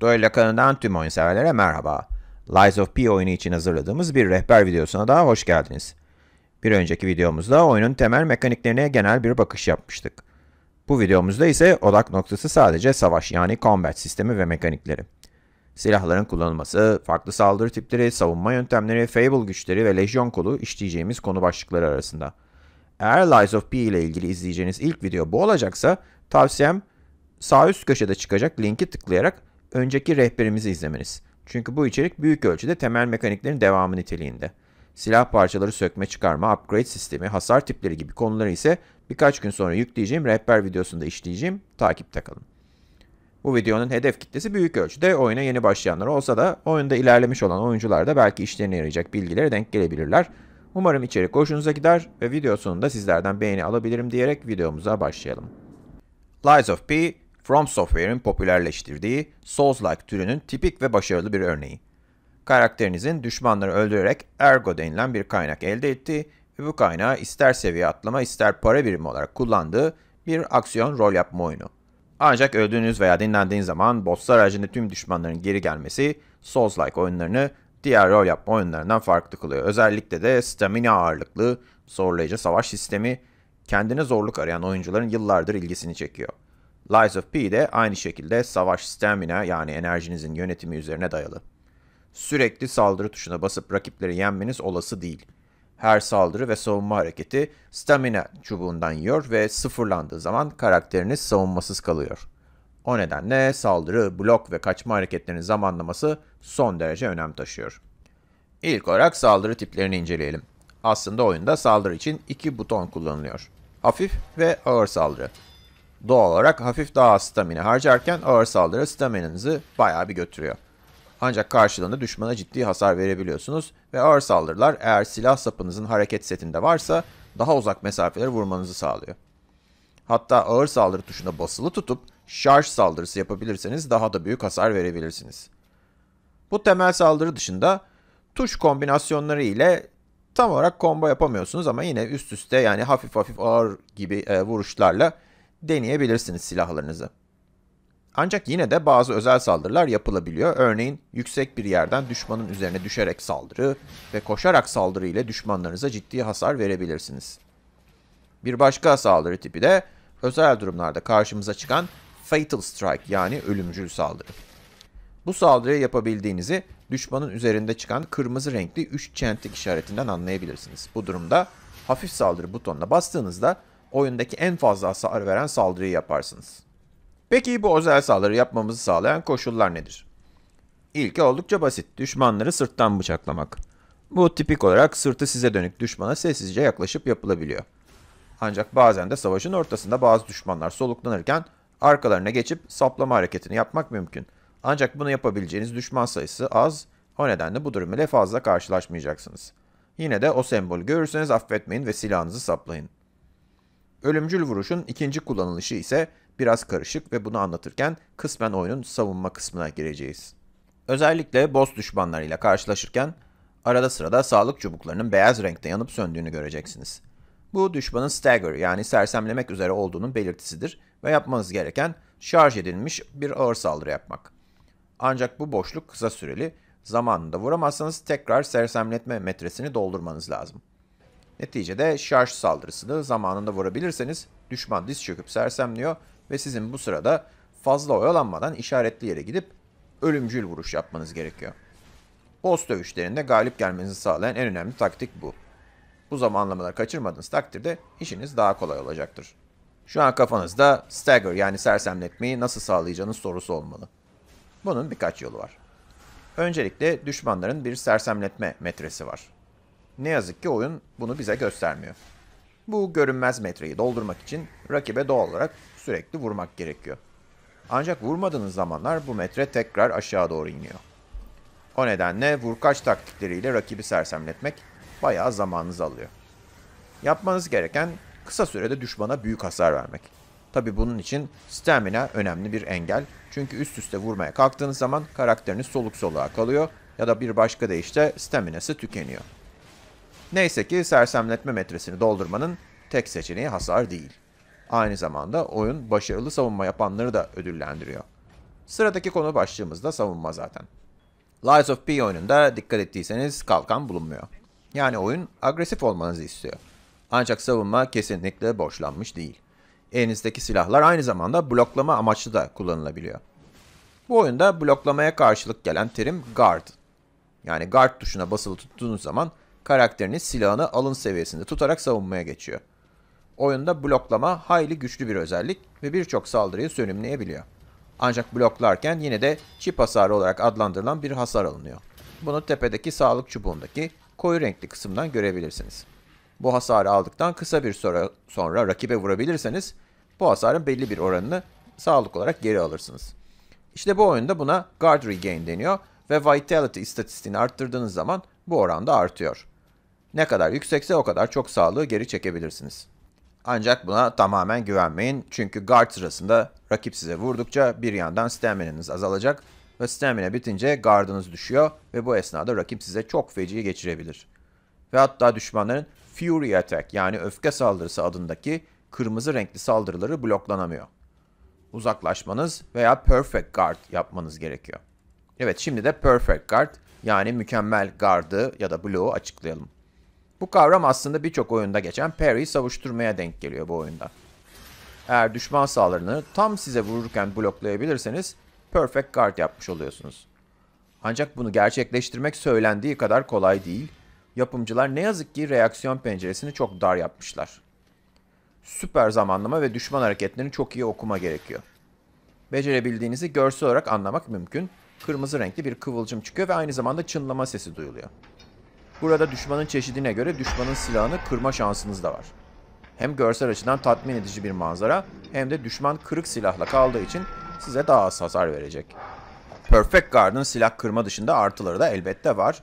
Duel kanalından tüm oyun severlere merhaba. Lies of P oyunu için hazırladığımız bir rehber videosuna daha hoş geldiniz. Bir önceki videomuzda oyunun temel mekaniklerine genel bir bakış yapmıştık. Bu videomuzda ise odak noktası sadece savaş yani combat sistemi ve mekanikleri. Silahların kullanılması, farklı saldırı tipleri, savunma yöntemleri, Fable güçleri ve lejyon kolu işleyeceğimiz konu başlıkları arasında. Eğer Lies of P ile ilgili izleyeceğiniz ilk video bu olacaksa tavsiyem sağ üst köşede çıkacak linki tıklayarak önceki rehberimizi izlemeniz. Çünkü bu içerik büyük ölçüde temel mekaniklerin devamı niteliğinde. Silah parçaları sökme çıkarma, upgrade sistemi, hasar tipleri gibi konuları ise birkaç gün sonra yükleyeceğim rehber videosunda işleyeceğim. Takipte kalın. Bu videonun hedef kitlesi büyük ölçüde oyuna yeni başlayanlar olsa da oyunda ilerlemiş olan oyuncular da belki işlerine yarayacak bilgilere denk gelebilirler. Umarım içerik hoşunuza gider ve video sonunda sizlerden beğeni alabilirim diyerek videomuza başlayalım. Lies of P From Software'in popülerleştirdiği Souls-like türünün tipik ve başarılı bir örneği. Karakterinizin düşmanları öldürerek Ergo denilen bir kaynak elde ettiği ve bu kaynağı ister seviye atlama ister para birimi olarak kullandığı bir aksiyon rol yapma oyunu. Ancak öldüğünüz veya dinlendiğiniz zaman bosslar haricinde tüm düşmanların geri gelmesi Souls-like oyunlarını diğer rol yapma oyunlarından farklı kılıyor. Özellikle de stamina ağırlıklı, zorlayıcı savaş sistemi kendine zorluk arayan oyuncuların yıllardır ilgisini çekiyor. Lies of P de aynı şekilde savaş stamina yani enerjinizin yönetimi üzerine dayalı. Sürekli saldırı tuşuna basıp rakipleri yenmeniz olası değil. Her saldırı ve savunma hareketi stamina çubuğundan yiyor ve sıfırlandığı zaman karakteriniz savunmasız kalıyor. O nedenle saldırı, blok ve kaçma hareketlerinin zamanlaması son derece önem taşıyor. İlk olarak saldırı tiplerini inceleyelim. Aslında oyunda saldırı için iki buton kullanılıyor. Hafif ve ağır saldırı doğal olarak hafif daha az stamina harcarken ağır saldırı staminanızı bayağı bir götürüyor. Ancak karşılığında düşmana ciddi hasar verebiliyorsunuz ve ağır saldırılar eğer silah sapınızın hareket setinde varsa daha uzak mesafeleri vurmanızı sağlıyor. Hatta ağır saldırı tuşuna basılı tutup şarj saldırısı yapabilirseniz daha da büyük hasar verebilirsiniz. Bu temel saldırı dışında tuş kombinasyonları ile tam olarak combo yapamıyorsunuz ama yine üst üste yani hafif hafif ağır gibi e, vuruşlarla deneyebilirsiniz silahlarınızı. Ancak yine de bazı özel saldırılar yapılabiliyor. Örneğin yüksek bir yerden düşmanın üzerine düşerek saldırı ve koşarak saldırı ile düşmanlarınıza ciddi hasar verebilirsiniz. Bir başka saldırı tipi de özel durumlarda karşımıza çıkan Fatal Strike yani ölümcül saldırı. Bu saldırıyı yapabildiğinizi düşmanın üzerinde çıkan kırmızı renkli 3 çentik işaretinden anlayabilirsiniz. Bu durumda hafif saldırı butonuna bastığınızda oyundaki en fazla hasar veren saldırıyı yaparsınız. Peki bu özel saldırı yapmamızı sağlayan koşullar nedir? İlki oldukça basit. Düşmanları sırttan bıçaklamak. Bu tipik olarak sırtı size dönük düşmana sessizce yaklaşıp yapılabiliyor. Ancak bazen de savaşın ortasında bazı düşmanlar soluklanırken arkalarına geçip saplama hareketini yapmak mümkün. Ancak bunu yapabileceğiniz düşman sayısı az, o nedenle bu durum ile fazla karşılaşmayacaksınız. Yine de o sembol görürseniz affetmeyin ve silahınızı saplayın. Ölümcül vuruşun ikinci kullanılışı ise biraz karışık ve bunu anlatırken kısmen oyunun savunma kısmına gireceğiz. Özellikle boss düşmanlarıyla karşılaşırken arada sırada sağlık çubuklarının beyaz renkte yanıp söndüğünü göreceksiniz. Bu düşmanın stagger yani sersemlemek üzere olduğunun belirtisidir ve yapmanız gereken şarj edilmiş bir ağır saldırı yapmak. Ancak bu boşluk kısa süreli, zamanında vuramazsanız tekrar sersemletme metresini doldurmanız lazım. Neticede şarj saldırısını zamanında vurabilirseniz düşman diz çöküp sersemliyor ve sizin bu sırada fazla oyalanmadan işaretli yere gidip ölümcül vuruş yapmanız gerekiyor. Boss dövüşlerinde galip gelmenizi sağlayan en önemli taktik bu. Bu zamanlamaları kaçırmadığınız takdirde işiniz daha kolay olacaktır. Şu an kafanızda stagger yani sersemletmeyi nasıl sağlayacağınız sorusu olmalı. Bunun birkaç yolu var. Öncelikle düşmanların bir sersemletme metresi var. Ne yazık ki oyun bunu bize göstermiyor. Bu görünmez metreyi doldurmak için rakibe doğal olarak sürekli vurmak gerekiyor. Ancak vurmadığınız zamanlar bu metre tekrar aşağı doğru iniyor. O nedenle vurkaç taktikleriyle rakibi sersemletmek bayağı zamanınızı alıyor. Yapmanız gereken kısa sürede düşmana büyük hasar vermek. Tabi bunun için stamina önemli bir engel. Çünkü üst üste vurmaya kalktığınız zaman karakteriniz soluk soluğa kalıyor ya da bir başka deyişle staminası tükeniyor. Neyse ki sersemletme metresini doldurmanın tek seçeneği hasar değil. Aynı zamanda oyun başarılı savunma yapanları da ödüllendiriyor. Sıradaki konu başlığımızda savunma zaten. Lies of P oyununda dikkat ettiyseniz kalkan bulunmuyor. Yani oyun agresif olmanızı istiyor. Ancak savunma kesinlikle boşlanmış değil. Elinizdeki silahlar aynı zamanda bloklama amaçlı da kullanılabiliyor. Bu oyunda bloklamaya karşılık gelen terim guard. Yani guard tuşuna basılı tuttuğunuz zaman karakterini silahını alın seviyesinde tutarak savunmaya geçiyor. Oyunda bloklama hayli güçlü bir özellik ve birçok saldırıyı sönümleyebiliyor. Ancak bloklarken yine de çip hasarı olarak adlandırılan bir hasar alınıyor. Bunu tepedeki sağlık çubuğundaki koyu renkli kısımdan görebilirsiniz. Bu hasarı aldıktan kısa bir süre sonra rakibe vurabilirseniz bu hasarın belli bir oranını sağlık olarak geri alırsınız. İşte bu oyunda buna Guard Regain deniyor ve Vitality istatistiğini arttırdığınız zaman bu oranda artıyor. Ne kadar yüksekse o kadar çok sağlığı geri çekebilirsiniz. Ancak buna tamamen güvenmeyin çünkü guard sırasında rakip size vurdukça bir yandan stamina'nız azalacak ve stamina bitince guardınız düşüyor ve bu esnada rakip size çok feci geçirebilir. Ve hatta düşmanların Fury Attack yani öfke saldırısı adındaki kırmızı renkli saldırıları bloklanamıyor. Uzaklaşmanız veya Perfect Guard yapmanız gerekiyor. Evet şimdi de Perfect Guard yani mükemmel gardı ya da bloğu açıklayalım. Bu kavram aslında birçok oyunda geçen parry'i savuşturmaya denk geliyor bu oyunda. Eğer düşman saldırını tam size vururken bloklayabilirseniz perfect guard yapmış oluyorsunuz. Ancak bunu gerçekleştirmek söylendiği kadar kolay değil. Yapımcılar ne yazık ki reaksiyon penceresini çok dar yapmışlar. Süper zamanlama ve düşman hareketlerini çok iyi okuma gerekiyor. Becerebildiğinizi görsel olarak anlamak mümkün kırmızı renkli bir kıvılcım çıkıyor ve aynı zamanda çınlama sesi duyuluyor. Burada düşmanın çeşidine göre düşmanın silahını kırma şansınız da var. Hem görsel açıdan tatmin edici bir manzara hem de düşman kırık silahla kaldığı için size daha az hasar verecek. Perfect Guard'ın silah kırma dışında artıları da elbette var.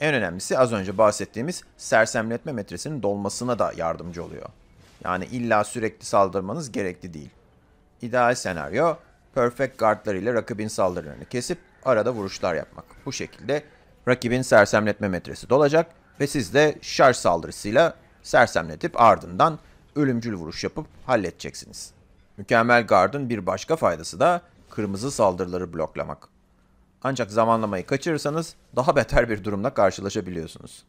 En önemlisi az önce bahsettiğimiz sersemletme metresinin dolmasına da yardımcı oluyor. Yani illa sürekli saldırmanız gerekli değil. İdeal senaryo Perfect ile rakibin saldırılarını kesip arada vuruşlar yapmak. Bu şekilde rakibin sersemletme metresi dolacak ve siz de şarj saldırısıyla sersemletip ardından ölümcül vuruş yapıp halledeceksiniz. Mükemmel gardın bir başka faydası da kırmızı saldırıları bloklamak. Ancak zamanlamayı kaçırırsanız daha beter bir durumla karşılaşabiliyorsunuz.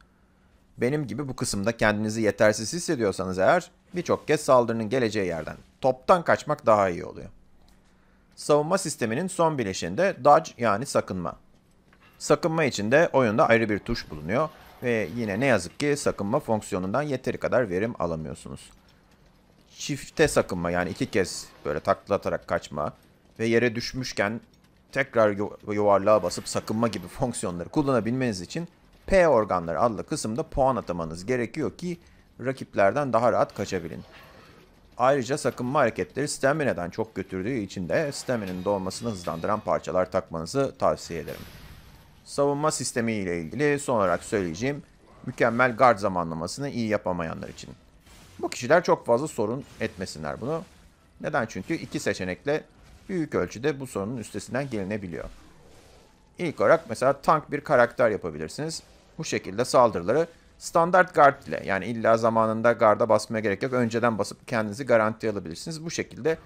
Benim gibi bu kısımda kendinizi yetersiz hissediyorsanız eğer birçok kez saldırının geleceği yerden toptan kaçmak daha iyi oluyor savunma sisteminin son bileşinde dodge yani sakınma. Sakınma için de oyunda ayrı bir tuş bulunuyor ve yine ne yazık ki sakınma fonksiyonundan yeteri kadar verim alamıyorsunuz. Çifte sakınma yani iki kez böyle taklatarak kaçma ve yere düşmüşken tekrar yuvarlığa basıp sakınma gibi fonksiyonları kullanabilmeniz için P organları adlı kısımda puan atamanız gerekiyor ki rakiplerden daha rahat kaçabilin. Ayrıca sakınma hareketleri stamina'dan çok götürdüğü için de stamina'nın dolmasını hızlandıran parçalar takmanızı tavsiye ederim. Savunma sistemi ile ilgili son olarak söyleyeceğim mükemmel guard zamanlamasını iyi yapamayanlar için. Bu kişiler çok fazla sorun etmesinler bunu. Neden? Çünkü iki seçenekle büyük ölçüde bu sorunun üstesinden gelinebiliyor. İlk olarak mesela tank bir karakter yapabilirsiniz. Bu şekilde saldırıları standart guard ile yani illa zamanında garda basmaya gerek yok. Önceden basıp kendinizi garanti alabilirsiniz. Bu şekilde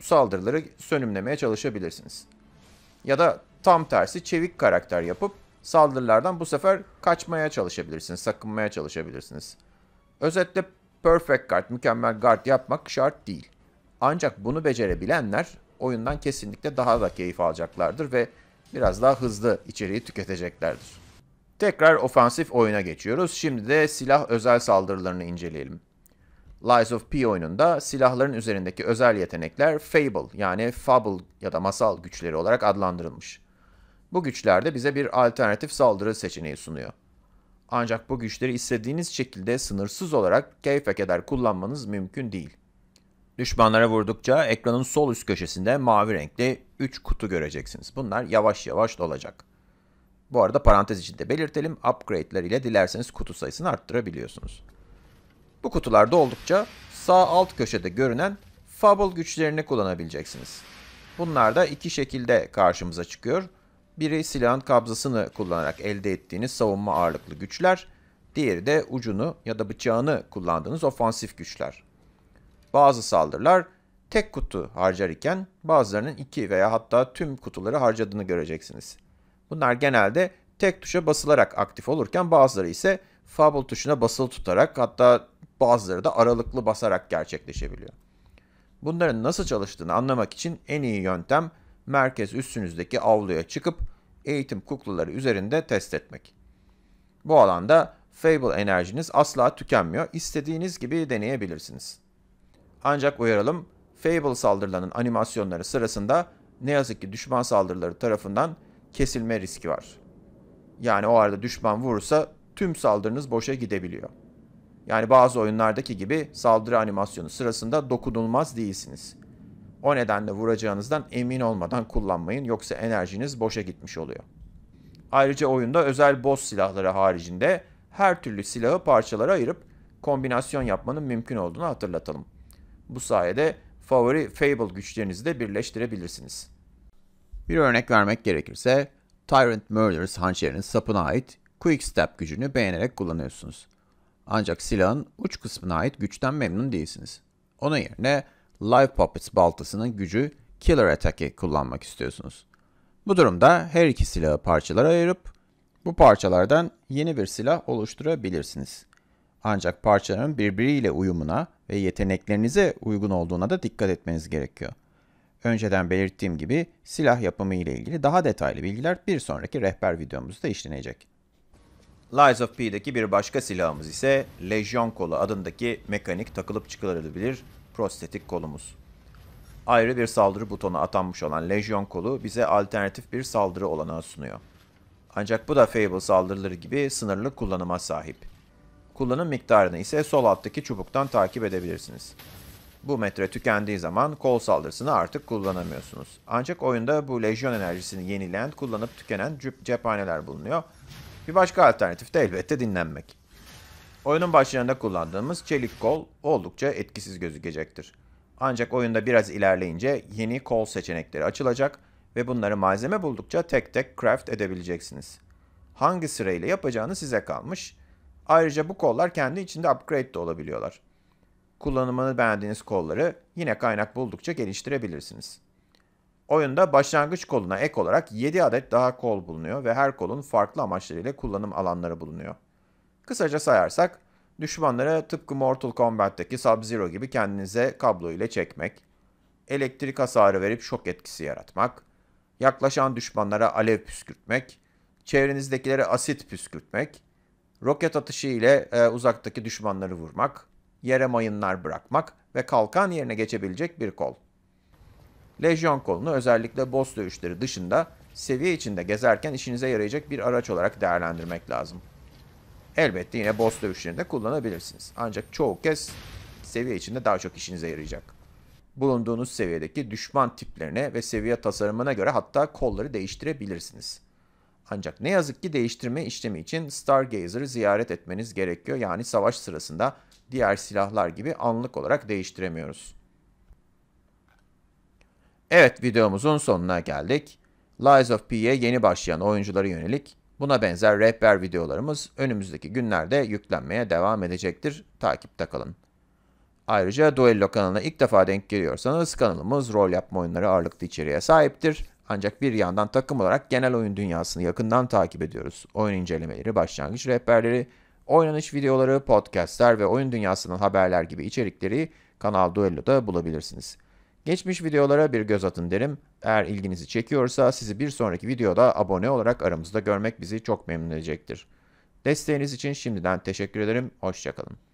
saldırıları sönümlemeye çalışabilirsiniz. Ya da tam tersi çevik karakter yapıp saldırılardan bu sefer kaçmaya çalışabilirsiniz, sakınmaya çalışabilirsiniz. Özetle perfect guard, mükemmel guard yapmak şart değil. Ancak bunu becerebilenler oyundan kesinlikle daha da keyif alacaklardır ve biraz daha hızlı içeriği tüketeceklerdir. Tekrar ofansif oyuna geçiyoruz. Şimdi de silah özel saldırılarını inceleyelim. Lies of P oyununda silahların üzerindeki özel yetenekler Fable yani Fable ya da masal güçleri olarak adlandırılmış. Bu güçler de bize bir alternatif saldırı seçeneği sunuyor. Ancak bu güçleri istediğiniz şekilde sınırsız olarak keyfe kadar kullanmanız mümkün değil. Düşmanlara vurdukça ekranın sol üst köşesinde mavi renkli 3 kutu göreceksiniz. Bunlar yavaş yavaş dolacak. Bu arada parantez içinde belirtelim, upgrade'ler ile dilerseniz kutu sayısını arttırabiliyorsunuz. Bu kutularda oldukça sağ alt köşede görünen Fable güçlerini kullanabileceksiniz. Bunlar da iki şekilde karşımıza çıkıyor. Biri silahın kabzasını kullanarak elde ettiğiniz savunma ağırlıklı güçler, diğeri de ucunu ya da bıçağını kullandığınız ofansif güçler. Bazı saldırılar tek kutu harcarken, bazılarının iki veya hatta tüm kutuları harcadığını göreceksiniz. Bunlar genelde tek tuşa basılarak aktif olurken bazıları ise Fable tuşuna basılı tutarak hatta bazıları da aralıklı basarak gerçekleşebiliyor. Bunların nasıl çalıştığını anlamak için en iyi yöntem merkez üstünüzdeki avluya çıkıp eğitim kuklaları üzerinde test etmek. Bu alanda Fable enerjiniz asla tükenmiyor. İstediğiniz gibi deneyebilirsiniz. Ancak uyaralım, Fable saldırılarının animasyonları sırasında ne yazık ki düşman saldırıları tarafından kesilme riski var. Yani o arada düşman vurursa tüm saldırınız boşa gidebiliyor. Yani bazı oyunlardaki gibi saldırı animasyonu sırasında dokunulmaz değilsiniz. O nedenle vuracağınızdan emin olmadan kullanmayın yoksa enerjiniz boşa gitmiş oluyor. Ayrıca oyunda özel boss silahları haricinde her türlü silahı parçalara ayırıp kombinasyon yapmanın mümkün olduğunu hatırlatalım. Bu sayede favori Fable güçlerinizi de birleştirebilirsiniz. Bir örnek vermek gerekirse Tyrant Murders hançerinin sapına ait Quick Step gücünü beğenerek kullanıyorsunuz. Ancak silahın uç kısmına ait güçten memnun değilsiniz. Onun yerine Live Puppets baltasının gücü Killer Attack'i kullanmak istiyorsunuz. Bu durumda her iki silahı parçalara ayırıp bu parçalardan yeni bir silah oluşturabilirsiniz. Ancak parçaların birbiriyle uyumuna ve yeteneklerinize uygun olduğuna da dikkat etmeniz gerekiyor. Önceden belirttiğim gibi silah yapımı ile ilgili daha detaylı bilgiler bir sonraki rehber videomuzda işlenecek. Lies of P'deki bir başka silahımız ise Legion kolu adındaki mekanik takılıp çıkarılabilir prostetik kolumuz. Ayrı bir saldırı butonu atanmış olan Legion kolu bize alternatif bir saldırı olanağı sunuyor. Ancak bu da Fable saldırıları gibi sınırlı kullanıma sahip. Kullanım miktarını ise sol alttaki çubuktan takip edebilirsiniz. Bu metre tükendiği zaman kol saldırısını artık kullanamıyorsunuz. Ancak oyunda bu lejyon enerjisini yenileyen, kullanıp tükenen cephaneler bulunuyor. Bir başka alternatif de elbette dinlenmek. Oyunun başlarında kullandığımız çelik kol oldukça etkisiz gözükecektir. Ancak oyunda biraz ilerleyince yeni kol seçenekleri açılacak ve bunları malzeme buldukça tek tek craft edebileceksiniz. Hangi sırayla yapacağını size kalmış. Ayrıca bu kollar kendi içinde upgrade de olabiliyorlar kullanımını beğendiğiniz kolları yine kaynak buldukça geliştirebilirsiniz. Oyunda başlangıç koluna ek olarak 7 adet daha kol bulunuyor ve her kolun farklı amaçlarıyla kullanım alanları bulunuyor. Kısaca sayarsak, düşmanlara tıpkı Mortal Kombat'teki Sub-Zero gibi kendinize kablo ile çekmek, elektrik hasarı verip şok etkisi yaratmak, yaklaşan düşmanlara alev püskürtmek, çevrenizdekilere asit püskürtmek, roket atışı ile e, uzaktaki düşmanları vurmak, yere mayınlar bırakmak ve kalkan yerine geçebilecek bir kol. Lejyon kolunu özellikle boss dövüşleri dışında seviye içinde gezerken işinize yarayacak bir araç olarak değerlendirmek lazım. Elbette yine boss dövüşlerinde kullanabilirsiniz. Ancak çoğu kez seviye içinde daha çok işinize yarayacak. Bulunduğunuz seviyedeki düşman tiplerine ve seviye tasarımına göre hatta kolları değiştirebilirsiniz. Ancak ne yazık ki değiştirme işlemi için Stargazer'ı ziyaret etmeniz gerekiyor. Yani savaş sırasında diğer silahlar gibi anlık olarak değiştiremiyoruz. Evet videomuzun sonuna geldik. Lies of P'ye yeni başlayan oyunculara yönelik buna benzer rehber videolarımız önümüzdeki günlerde yüklenmeye devam edecektir. Takipte kalın. Ayrıca Duello kanalına ilk defa denk geliyorsanız kanalımız rol yapma oyunları ağırlıklı içeriğe sahiptir. Ancak bir yandan takım olarak genel oyun dünyasını yakından takip ediyoruz. Oyun incelemeleri, başlangıç rehberleri, Oynanış videoları, podcastler ve oyun dünyasının haberler gibi içerikleri Kanal Duello'da bulabilirsiniz. Geçmiş videolara bir göz atın derim. Eğer ilginizi çekiyorsa sizi bir sonraki videoda abone olarak aramızda görmek bizi çok memnun edecektir. Desteğiniz için şimdiden teşekkür ederim. Hoşçakalın.